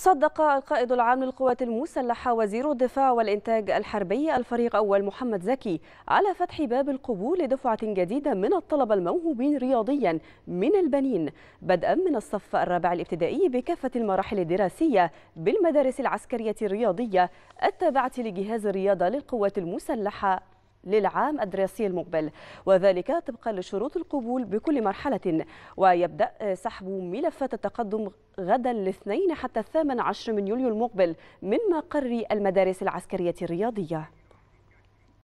صدق القائد العام للقوات المسلحة وزير الدفاع والإنتاج الحربي الفريق أول محمد زكي على فتح باب القبول لدفعة جديدة من الطلبة الموهوبين رياضيا من البنين بدءا من الصف الرابع الابتدائي بكافة المراحل الدراسية بالمدارس العسكرية الرياضية التابعة لجهاز الرياضة للقوات المسلحة للعام الدراسي المقبل وذلك طبقا لشروط القبول بكل مرحلة ويبدأ سحب ملفات التقدم غدا الاثنين حتى الثامن عشر من يوليو المقبل من مقر المدارس العسكرية الرياضية